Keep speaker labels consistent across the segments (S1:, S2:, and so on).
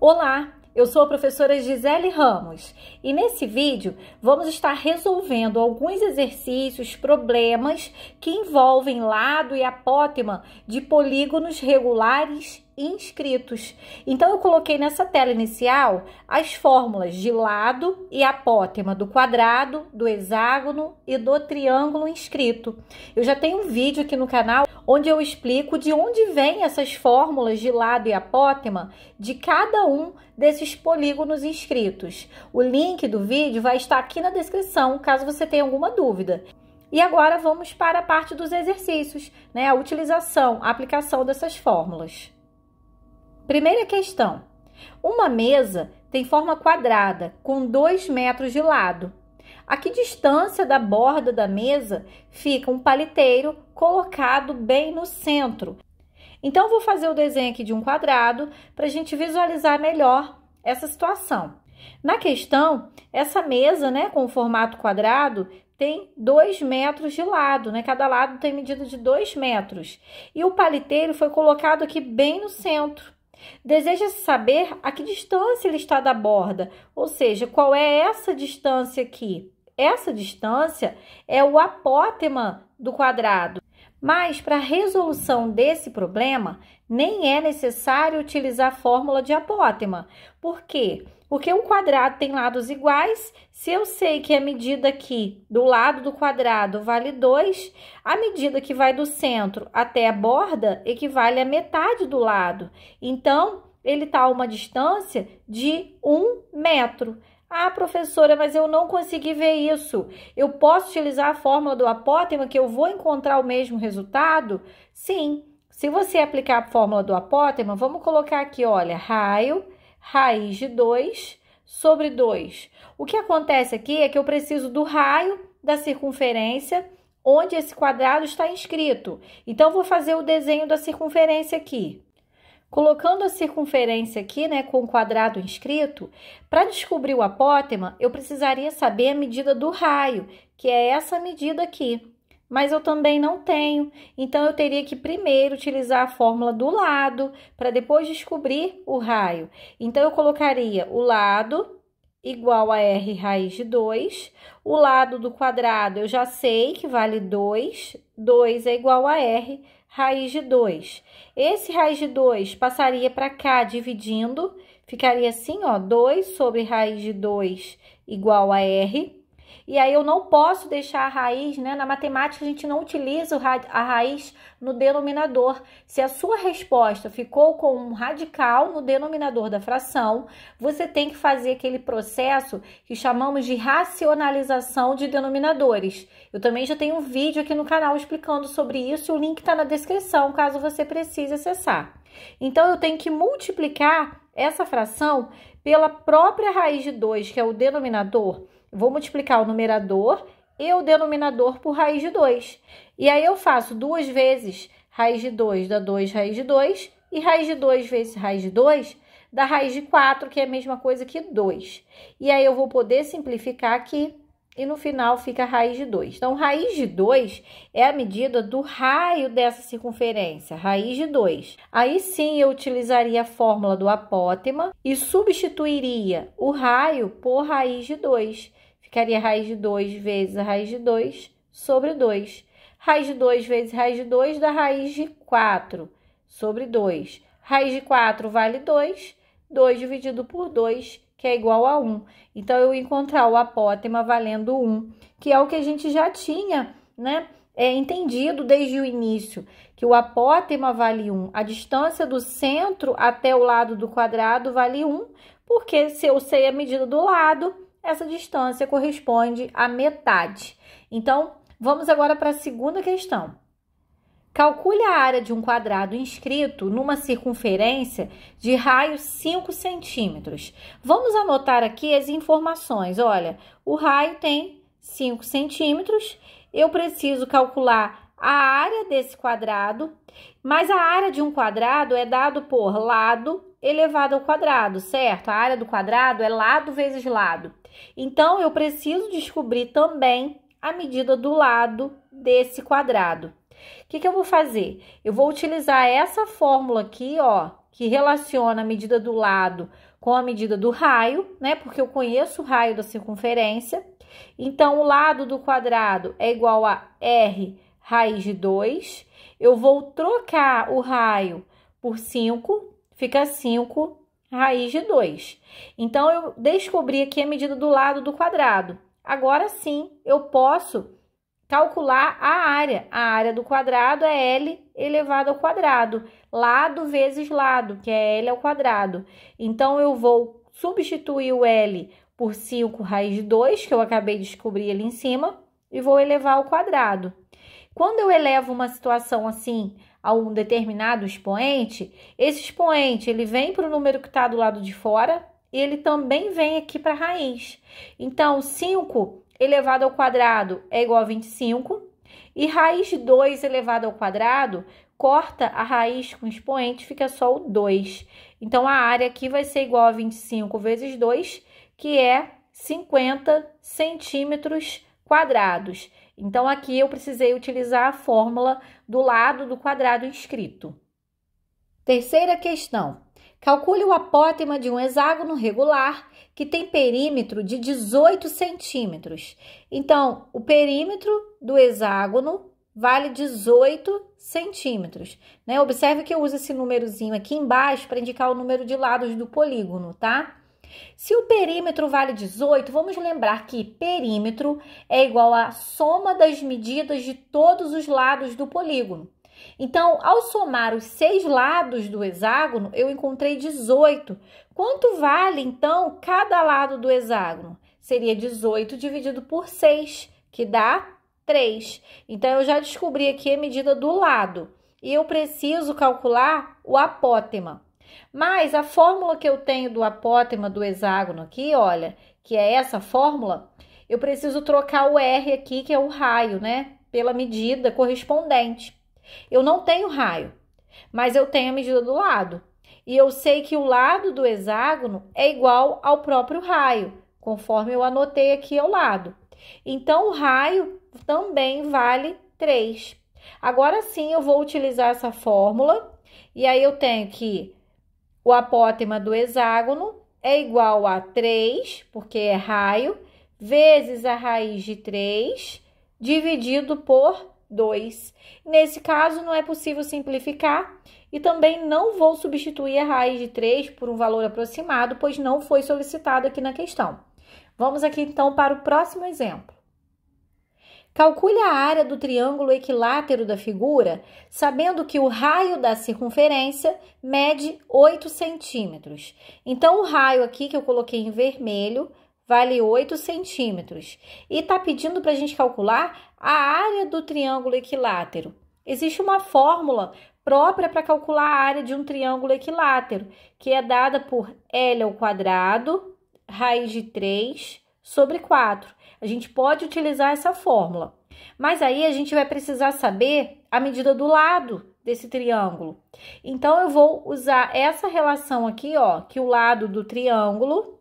S1: Olá, eu sou a professora Gisele Ramos e nesse vídeo vamos estar resolvendo alguns exercícios, problemas que envolvem lado e apótema de polígonos regulares inscritos. Então, eu coloquei nessa tela inicial as fórmulas de lado e apótema do quadrado, do hexágono e do triângulo inscrito. Eu já tenho um vídeo aqui no canal onde eu explico de onde vêm essas fórmulas de lado e apótema de cada um desses polígonos inscritos. O link do vídeo vai estar aqui na descrição, caso você tenha alguma dúvida. E agora vamos para a parte dos exercícios, né? A utilização, a aplicação dessas fórmulas. Primeira questão: uma mesa tem forma quadrada com 2 metros de lado. A que distância da borda da mesa fica um paliteiro colocado bem no centro? Então, vou fazer o desenho aqui de um quadrado para a gente visualizar melhor essa situação. Na questão, essa mesa né, com o formato quadrado tem 2 metros de lado, né? Cada lado tem medida de 2 metros. E o paliteiro foi colocado aqui bem no centro. Deseja-se saber a que distância ele está da borda, ou seja, qual é essa distância aqui. Essa distância é o apótema do quadrado. Mas para a resolução desse problema, nem é necessário utilizar a fórmula de apótema. Por quê? Porque um quadrado tem lados iguais. Se eu sei que a medida aqui do lado do quadrado vale 2, a medida que vai do centro até a borda equivale a metade do lado. Então, ele está a uma distância de 1 um metro. Ah, professora, mas eu não consegui ver isso. Eu posso utilizar a fórmula do apótema que eu vou encontrar o mesmo resultado? Sim. Se você aplicar a fórmula do apótema, vamos colocar aqui, olha, raio, raiz de 2 sobre 2. O que acontece aqui é que eu preciso do raio da circunferência onde esse quadrado está inscrito. Então, vou fazer o desenho da circunferência aqui. Colocando a circunferência aqui, né, com o quadrado inscrito, para descobrir o apótema, eu precisaria saber a medida do raio, que é essa medida aqui. Mas eu também não tenho, então eu teria que primeiro utilizar a fórmula do lado para depois descobrir o raio. Então eu colocaria o lado igual a R raiz de 2. O lado do quadrado eu já sei que vale 2. 2 é igual a R raiz de 2. Esse raiz de 2 passaria para cá dividindo, ficaria assim, ó, 2 sobre raiz de 2 igual a R. E aí eu não posso deixar a raiz, né? Na matemática a gente não utiliza a raiz no denominador. Se a sua resposta ficou com um radical no denominador da fração, você tem que fazer aquele processo que chamamos de racionalização de denominadores. Eu também já tenho um vídeo aqui no canal explicando sobre isso, o link está na descrição, caso você precise acessar. Então eu tenho que multiplicar essa fração pela própria raiz de 2, que é o denominador Vou multiplicar o numerador e o denominador por raiz de 2. E aí eu faço duas vezes raiz de 2 dá 2 raiz de 2 e raiz de 2 vezes raiz de 2 dá raiz de 4, que é a mesma coisa que 2. E aí eu vou poder simplificar aqui e no final fica raiz de 2. Então, raiz de 2 é a medida do raio dessa circunferência, raiz de 2. Aí sim eu utilizaria a fórmula do apótema e substituiria o raio por raiz de 2. Ficaria raiz de 2 vezes a raiz de 2 sobre 2. Raiz de 2 vezes raiz de 2 dá raiz de 4 sobre 2. Raiz de 4 vale 2, 2 dividido por 2 que é igual a 1. Então, eu encontrar o apótema valendo 1, que é o que a gente já tinha, né? É entendido desde o início que o apótema vale 1, a distância do centro até o lado do quadrado vale 1, porque se eu sei a medida do lado, essa distância corresponde à metade. Então, vamos agora para a segunda questão. Calcule a área de um quadrado inscrito numa circunferência de raio 5 centímetros. Vamos anotar aqui as informações. Olha, o raio tem 5 centímetros. Eu preciso calcular a área desse quadrado, mas a área de um quadrado é dado por lado elevado ao quadrado, certo? A área do quadrado é lado vezes lado. Então, eu preciso descobrir também a medida do lado desse quadrado. O que, que eu vou fazer? Eu vou utilizar essa fórmula aqui, ó, que relaciona a medida do lado com a medida do raio, né? Porque eu conheço o raio da circunferência. Então, o lado do quadrado é igual a R raiz de 2. Eu vou trocar o raio por 5, fica 5 raiz de 2. Então, eu descobri aqui a medida do lado do quadrado. Agora sim, eu posso Calcular a área. A área do quadrado é L elevado ao quadrado. Lado vezes lado, que é L ao quadrado. Então, eu vou substituir o L por 5 raiz de 2, que eu acabei de descobrir ali em cima, e vou elevar ao quadrado. Quando eu elevo uma situação assim a um determinado expoente, esse expoente ele vem para o número que está do lado de fora e ele também vem aqui para a raiz. Então, 5 elevado ao quadrado é igual a 25. E raiz de 2 elevado ao quadrado, corta a raiz com expoente, fica só o 2. Então, a área aqui vai ser igual a 25 vezes 2, que é 50 centímetros quadrados. Então, aqui eu precisei utilizar a fórmula do lado do quadrado inscrito. Terceira questão. Calcule o apótema de um hexágono regular que tem perímetro de 18 centímetros. Então, o perímetro do hexágono vale 18 centímetros. Né? Observe que eu uso esse númerozinho aqui embaixo para indicar o número de lados do polígono, tá? Se o perímetro vale 18, vamos lembrar que perímetro é igual à soma das medidas de todos os lados do polígono. Então, ao somar os seis lados do hexágono, eu encontrei 18. Quanto vale, então, cada lado do hexágono? Seria 18 dividido por 6, que dá 3. Então, eu já descobri aqui a medida do lado. E eu preciso calcular o apótema. Mas a fórmula que eu tenho do apótema do hexágono aqui, olha, que é essa fórmula, eu preciso trocar o R aqui, que é o raio, né? Pela medida correspondente. Eu não tenho raio, mas eu tenho a medida do lado. E eu sei que o lado do hexágono é igual ao próprio raio, conforme eu anotei aqui ao lado. Então, o raio também vale 3. Agora sim, eu vou utilizar essa fórmula. E aí, eu tenho que o apótema do hexágono é igual a 3, porque é raio, vezes a raiz de 3, dividido por 2. Nesse caso, não é possível simplificar e também não vou substituir a raiz de 3 por um valor aproximado, pois não foi solicitado aqui na questão. Vamos aqui então para o próximo exemplo. Calcule a área do triângulo equilátero da figura, sabendo que o raio da circunferência mede 8 centímetros. Então, o raio aqui que eu coloquei em vermelho vale 8 centímetros. E está pedindo para a gente calcular a área do triângulo equilátero. Existe uma fórmula própria para calcular a área de um triângulo equilátero, que é dada por L ao quadrado, raiz de 3 sobre 4. A gente pode utilizar essa fórmula. Mas aí a gente vai precisar saber a medida do lado desse triângulo. Então eu vou usar essa relação aqui, ó, que o lado do triângulo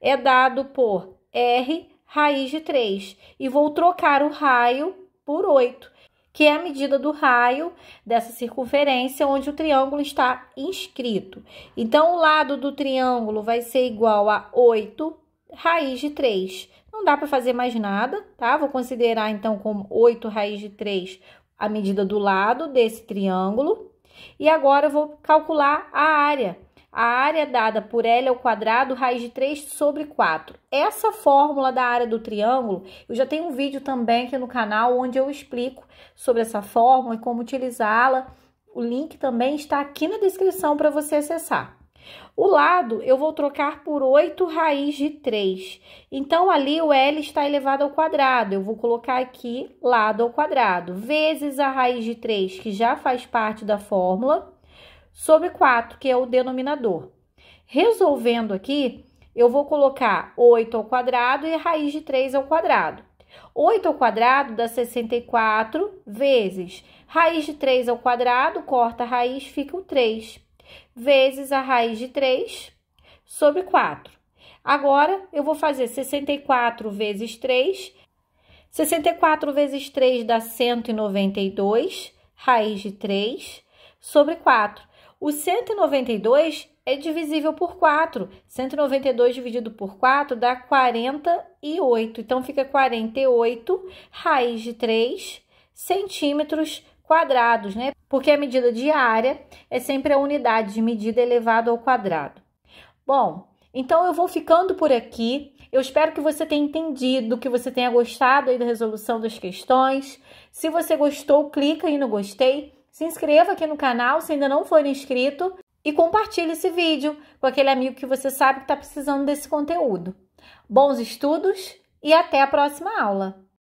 S1: é dado por R raiz de 3. E vou trocar o raio por 8, que é a medida do raio dessa circunferência onde o triângulo está inscrito. Então, o lado do triângulo vai ser igual a 8 raiz de 3. Não dá para fazer mais nada, tá? Vou considerar, então, como 8 raiz de 3 a medida do lado desse triângulo. E agora, eu vou calcular a área a área dada por L ao quadrado raiz de 3 sobre 4. Essa fórmula da área do triângulo, eu já tenho um vídeo também aqui no canal onde eu explico sobre essa fórmula e como utilizá-la. O link também está aqui na descrição para você acessar. O lado eu vou trocar por 8 raiz de 3. Então, ali o L está elevado ao quadrado. Eu vou colocar aqui lado ao quadrado, vezes a raiz de 3, que já faz parte da fórmula sobre 4, que é o denominador. Resolvendo aqui, eu vou colocar 8 ao quadrado e raiz de 3 ao quadrado. 8 ao quadrado dá 64 vezes raiz de 3 ao quadrado, corta a raiz, fica o 3, vezes a raiz de 3 sobre 4. Agora, eu vou fazer 64 vezes 3. 64 vezes 3 dá 192, raiz de 3, sobre 4. O 192 é divisível por 4. 192 dividido por 4 dá 48. Então, fica 48 raiz de 3 centímetros quadrados, né? Porque a medida de área é sempre a unidade de medida elevada ao quadrado. Bom, então eu vou ficando por aqui. Eu espero que você tenha entendido, que você tenha gostado aí da resolução das questões. Se você gostou, clica aí no gostei se inscreva aqui no canal se ainda não for inscrito e compartilhe esse vídeo com aquele amigo que você sabe que está precisando desse conteúdo. Bons estudos e até a próxima aula!